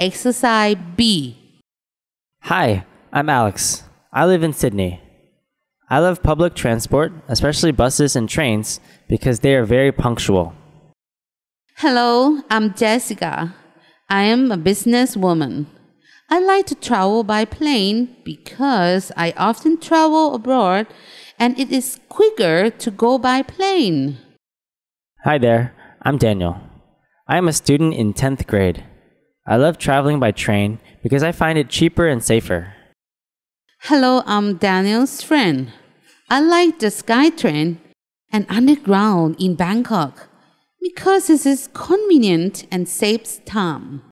Exercise B. Hi, I'm Alex. I live in Sydney. I love public transport, especially buses and trains, because they are very punctual. Hello, I'm Jessica. I am a businesswoman. I like to travel by plane because I often travel abroad and it is quicker to go by plane. Hi there, I'm Daniel. I am a student in 10th grade. I love traveling by train because I find it cheaper and safer. Hello, I'm Daniel's friend. I like the SkyTrain and underground in Bangkok because it is convenient and saves time.